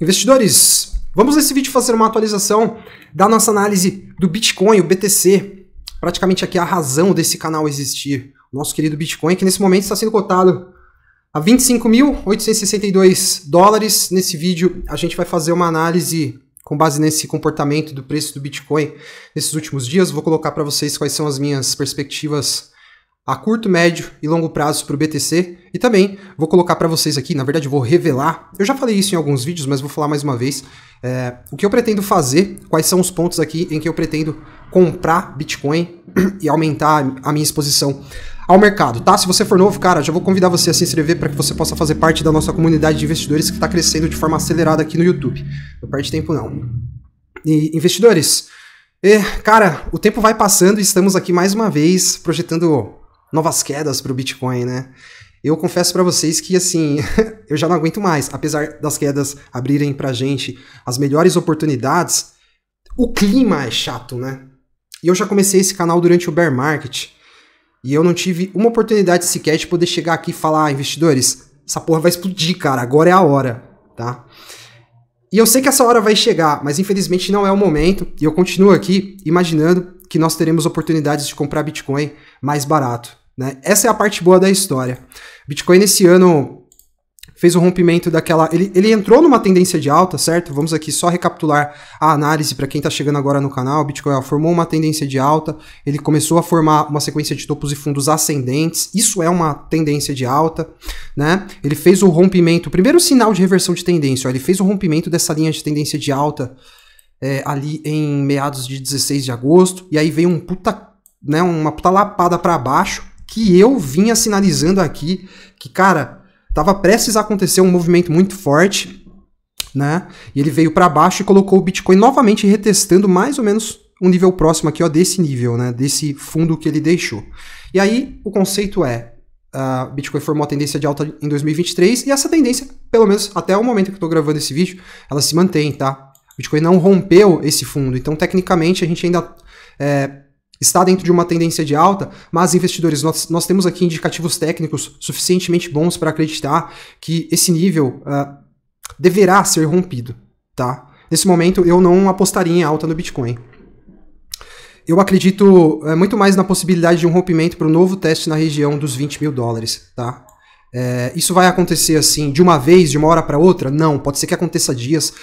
Investidores, vamos nesse vídeo fazer uma atualização da nossa análise do Bitcoin, o BTC, praticamente aqui a razão desse canal existir. Nosso querido Bitcoin, que nesse momento está sendo cotado a 25.862 dólares. Nesse vídeo, a gente vai fazer uma análise com base nesse comportamento do preço do Bitcoin nesses últimos dias. Vou colocar para vocês quais são as minhas perspectivas a curto, médio e longo prazo para o BTC. E também vou colocar para vocês aqui, na verdade vou revelar, eu já falei isso em alguns vídeos, mas vou falar mais uma vez, é, o que eu pretendo fazer, quais são os pontos aqui em que eu pretendo comprar Bitcoin e aumentar a minha exposição ao mercado, tá? Se você for novo, cara, já vou convidar você a se inscrever para que você possa fazer parte da nossa comunidade de investidores que está crescendo de forma acelerada aqui no YouTube. Não perde tempo não. E investidores, e, cara, o tempo vai passando e estamos aqui mais uma vez projetando novas quedas para o Bitcoin, né? Eu confesso para vocês que, assim, eu já não aguento mais. Apesar das quedas abrirem para gente as melhores oportunidades, o clima é chato, né? E eu já comecei esse canal durante o bear market e eu não tive uma oportunidade sequer de poder chegar aqui e falar, ah, investidores, essa porra vai explodir, cara, agora é a hora, tá? E eu sei que essa hora vai chegar, mas infelizmente não é o momento e eu continuo aqui imaginando que nós teremos oportunidades de comprar Bitcoin mais barato. Né? Essa é a parte boa da história. Bitcoin esse ano fez o rompimento daquela. Ele, ele entrou numa tendência de alta, certo? Vamos aqui só recapitular a análise para quem está chegando agora no canal. Bitcoin ó, formou uma tendência de alta, ele começou a formar uma sequência de topos e fundos ascendentes. Isso é uma tendência de alta, né? Ele fez o rompimento, primeiro sinal de reversão de tendência, ó, ele fez o rompimento dessa linha de tendência de alta é, ali em meados de 16 de agosto, e aí veio um puta, né, uma puta lapada para baixo que eu vinha sinalizando aqui que, cara, tava prestes a acontecer um movimento muito forte, né? E ele veio para baixo e colocou o Bitcoin novamente retestando mais ou menos um nível próximo aqui, ó, desse nível, né? Desse fundo que ele deixou. E aí o conceito é, uh, Bitcoin formou a tendência de alta em 2023 e essa tendência, pelo menos até o momento que eu tô gravando esse vídeo, ela se mantém, tá? O Bitcoin não rompeu esse fundo, então tecnicamente a gente ainda é, está dentro de uma tendência de alta, mas investidores, nós, nós temos aqui indicativos técnicos suficientemente bons para acreditar que esse nível uh, deverá ser rompido, tá? Nesse momento eu não apostaria em alta no Bitcoin. Eu acredito uh, muito mais na possibilidade de um rompimento para um novo teste na região dos 20 mil dólares, tá? É, isso vai acontecer assim de uma vez, de uma hora para outra? Não, pode ser que aconteça dias,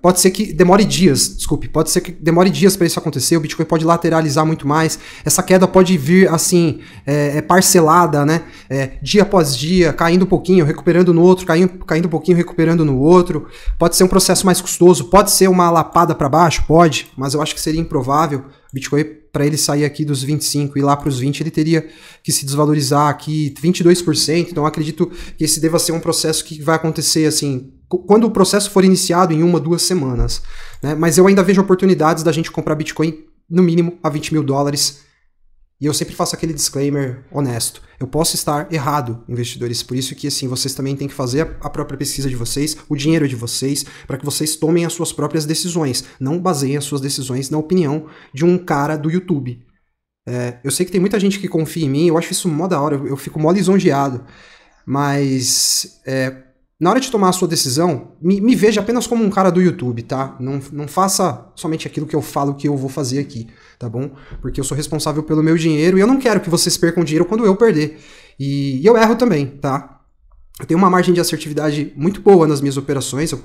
Pode ser que demore dias, desculpe, pode ser que demore dias para isso acontecer, o Bitcoin pode lateralizar muito mais, essa queda pode vir assim, é, é, parcelada, né? É, dia após dia, caindo um pouquinho, recuperando no outro, caindo, caindo um pouquinho, recuperando no outro. Pode ser um processo mais custoso, pode ser uma lapada para baixo, pode, mas eu acho que seria improvável. Bitcoin, para ele sair aqui dos 25 e lá para os 20, ele teria que se desvalorizar aqui 22%. Então, acredito que esse deva ser um processo que vai acontecer assim quando o processo for iniciado em uma, duas semanas. Né? Mas eu ainda vejo oportunidades da gente comprar Bitcoin no mínimo a 20 mil dólares. E eu sempre faço aquele disclaimer honesto. Eu posso estar errado, investidores. Por isso que assim, vocês também têm que fazer a própria pesquisa de vocês, o dinheiro de vocês, para que vocês tomem as suas próprias decisões. Não baseiem as suas decisões na opinião de um cara do YouTube. É, eu sei que tem muita gente que confia em mim, eu acho isso mó da hora, eu, eu fico mó lisonjeado. Mas é, na hora de tomar a sua decisão, me, me, veja apenas como um cara do YouTube, tá? Não, não faça somente aquilo que eu falo que eu vou fazer aqui, tá bom? Porque eu sou responsável pelo meu dinheiro e eu não quero que vocês percam dinheiro quando eu perder. E, e eu erro também, tá? Eu tenho uma margem de assertividade muito boa nas minhas operações. Eu,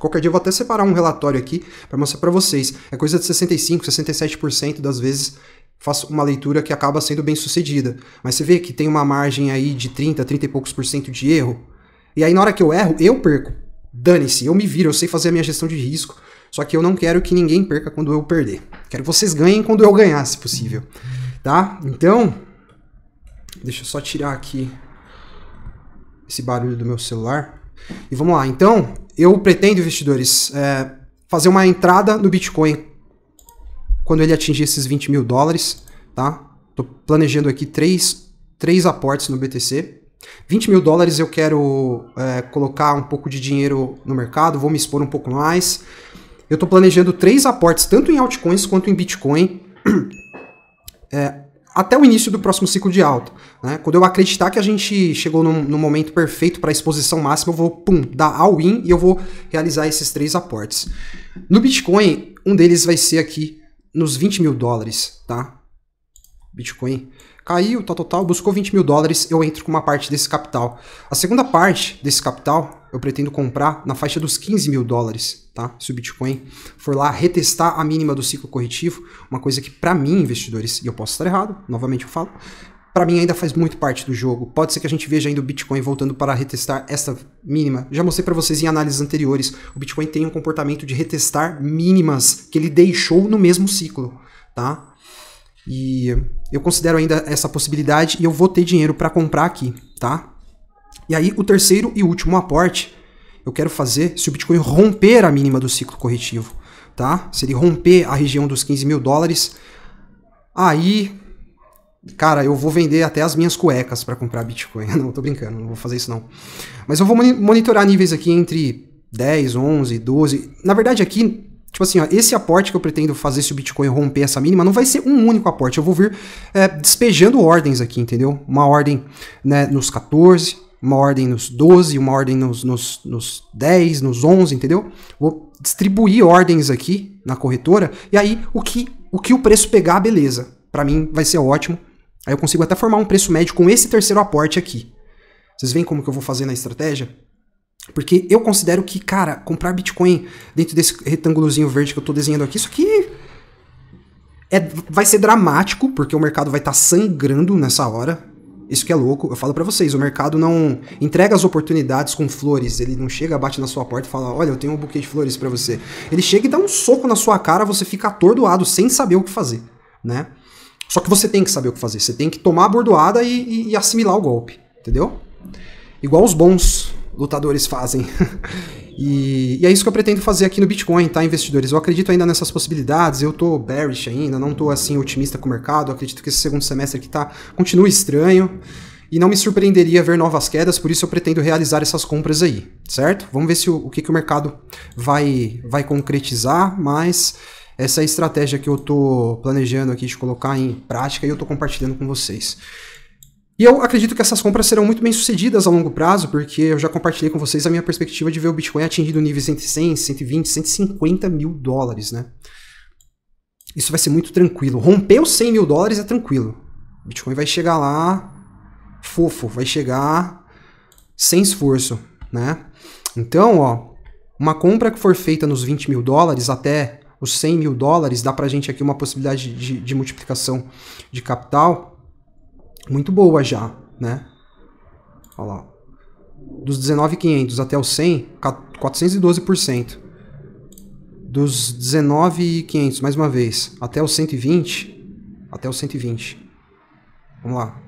qualquer dia eu vou até separar um relatório aqui para mostrar para vocês. É coisa de 65, 67% das vezes faço uma leitura que acaba sendo bem sucedida. Mas você vê que tem uma margem aí de 30, 30 e poucos por cento de erro e aí, na hora que eu erro, eu perco. Dane-se, eu me viro, eu sei fazer a minha gestão de risco. Só que eu não quero que ninguém perca quando eu perder. Quero que vocês ganhem quando eu ganhar, se possível. Tá? Então, deixa eu só tirar aqui esse barulho do meu celular. E vamos lá. Então, eu pretendo, investidores, é, fazer uma entrada no Bitcoin quando ele atingir esses 20 mil dólares, tá? Tô planejando aqui três, três aportes no BTC. 20 mil dólares eu quero é, colocar um pouco de dinheiro no mercado, vou me expor um pouco mais. Eu estou planejando três aportes, tanto em altcoins quanto em Bitcoin, é, até o início do próximo ciclo de alta. Né? Quando eu acreditar que a gente chegou no momento perfeito para a exposição máxima, eu vou pum, dar all-in e eu vou realizar esses três aportes. No Bitcoin, um deles vai ser aqui nos 20 mil dólares, tá? Bitcoin Caiu, tá tal, tal, tal, buscou 20 mil dólares, eu entro com uma parte desse capital. A segunda parte desse capital eu pretendo comprar na faixa dos 15 mil dólares, tá? Se o Bitcoin for lá retestar a mínima do ciclo corretivo, uma coisa que para mim, investidores, e eu posso estar errado, novamente eu falo, para mim ainda faz muito parte do jogo. Pode ser que a gente veja ainda o Bitcoin voltando para retestar essa mínima. Já mostrei para vocês em análises anteriores, o Bitcoin tem um comportamento de retestar mínimas que ele deixou no mesmo ciclo, tá? E eu considero ainda essa possibilidade e eu vou ter dinheiro para comprar aqui, tá? E aí, o terceiro e último aporte eu quero fazer se o Bitcoin romper a mínima do ciclo corretivo, tá? Se ele romper a região dos 15 mil dólares, aí, cara, eu vou vender até as minhas cuecas para comprar Bitcoin. Não, tô brincando, não vou fazer isso não. Mas eu vou monitorar níveis aqui entre 10, 11, 12. Na verdade, aqui Tipo assim, ó, esse aporte que eu pretendo fazer se o Bitcoin romper essa mínima não vai ser um único aporte. Eu vou vir é, despejando ordens aqui, entendeu? Uma ordem né, nos 14, uma ordem nos 12, uma ordem nos, nos, nos 10, nos 11, entendeu? Vou distribuir ordens aqui na corretora e aí o que o, que o preço pegar, beleza. Para mim vai ser ótimo. Aí eu consigo até formar um preço médio com esse terceiro aporte aqui. Vocês veem como que eu vou fazer na estratégia? Porque eu considero que, cara, comprar Bitcoin dentro desse retângulozinho verde que eu estou desenhando aqui, isso aqui é, vai ser dramático, porque o mercado vai estar tá sangrando nessa hora. Isso que é louco. Eu falo para vocês, o mercado não entrega as oportunidades com flores. Ele não chega, bate na sua porta e fala: "Olha, eu tenho um buquê de flores para você". Ele chega e dá um soco na sua cara, você fica atordoado sem saber o que fazer, né? Só que você tem que saber o que fazer. Você tem que tomar a bordoada e, e, e assimilar o golpe, entendeu? Igual os bons lutadores fazem. e, e, é isso que eu pretendo fazer aqui no Bitcoin, tá, investidores? Eu acredito ainda nessas possibilidades, eu tô bearish ainda, não tô assim otimista com o mercado, eu acredito que esse segundo semestre aqui tá, continua estranho. E não me surpreenderia ver novas quedas, por isso eu pretendo realizar essas compras aí, certo? Vamos ver se o, o que, que o mercado vai, vai concretizar, mas essa é a estratégia que eu tô planejando aqui de colocar em prática e eu tô compartilhando com vocês. E eu acredito que essas compras serão muito bem sucedidas a longo prazo, porque eu já compartilhei com vocês a minha perspectiva de ver o Bitcoin atingindo níveis entre 100, 120, 150 mil dólares, né? Isso vai ser muito tranquilo. Romper os 100 mil dólares é tranquilo. O Bitcoin vai chegar lá fofo, vai chegar sem esforço, né? Então, ó, uma compra que for feita nos 20 mil dólares até os 100 mil dólares dá pra gente aqui uma possibilidade de, de multiplicação de capital muito boa já, né? Olha lá. Dos 19.500 até os 100, 412%. Dos 19.500, mais uma vez, até os 120, até os 120. Vamos lá.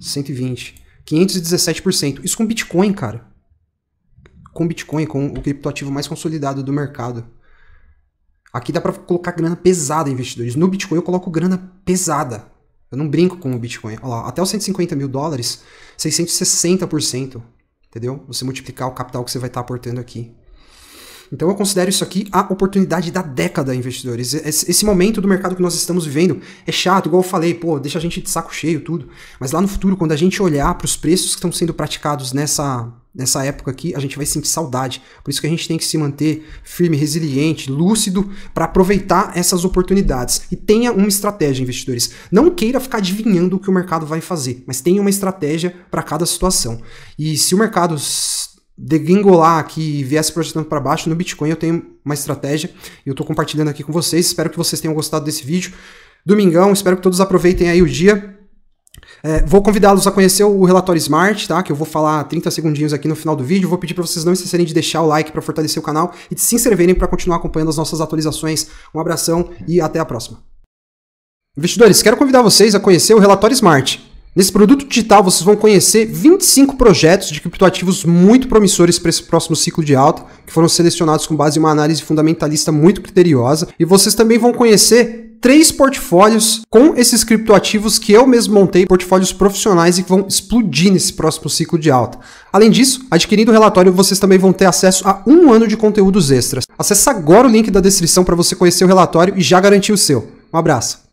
120. 517%. Isso com Bitcoin, cara. Com Bitcoin, com o criptoativo mais consolidado do mercado. Aqui dá para colocar grana pesada, investidores. No Bitcoin eu coloco grana pesada. Eu não brinco com o Bitcoin. Olha lá, até os 150 mil dólares, 660%. Entendeu? Você multiplicar o capital que você vai estar aportando aqui. Então eu considero isso aqui a oportunidade da década, investidores. Esse, esse momento do mercado que nós estamos vivendo é chato, igual eu falei, pô, deixa a gente de saco cheio, tudo. Mas lá no futuro, quando a gente olhar para os preços que estão sendo praticados nessa dessa época aqui, a gente vai sentir saudade. Por isso que a gente tem que se manter firme, resiliente, lúcido para aproveitar essas oportunidades. E tenha uma estratégia, investidores. Não queira ficar adivinhando o que o mercado vai fazer, mas tenha uma estratégia para cada situação. E se o mercado degringolar aqui e viesse projetando para baixo no Bitcoin, eu tenho uma estratégia e eu estou compartilhando aqui com vocês. Espero que vocês tenham gostado desse vídeo. Domingão, espero que todos aproveitem aí o dia. É, vou convidá-los a conhecer o relatório Smart, tá? Que eu vou falar 30 segundinhos aqui no final do vídeo. Vou pedir para vocês não esquecerem de deixar o like para fortalecer o canal e de se inscreverem para continuar acompanhando as nossas atualizações. Um abração e até a próxima. Investidores, quero convidar vocês a conhecer o relatório Smart. Nesse produto digital, vocês vão conhecer 25 projetos de criptoativos muito promissores para esse próximo ciclo de alta, que foram selecionados com base em uma análise fundamentalista muito criteriosa. E vocês também vão conhecer três portfólios com esses criptoativos que eu mesmo montei, portfólios profissionais e que vão explodir nesse próximo ciclo de alta. Além disso, adquirindo o relatório, vocês também vão ter acesso a um ano de conteúdos extras. Acesse agora o link da descrição para você conhecer o relatório e já garantir o seu. Um abraço.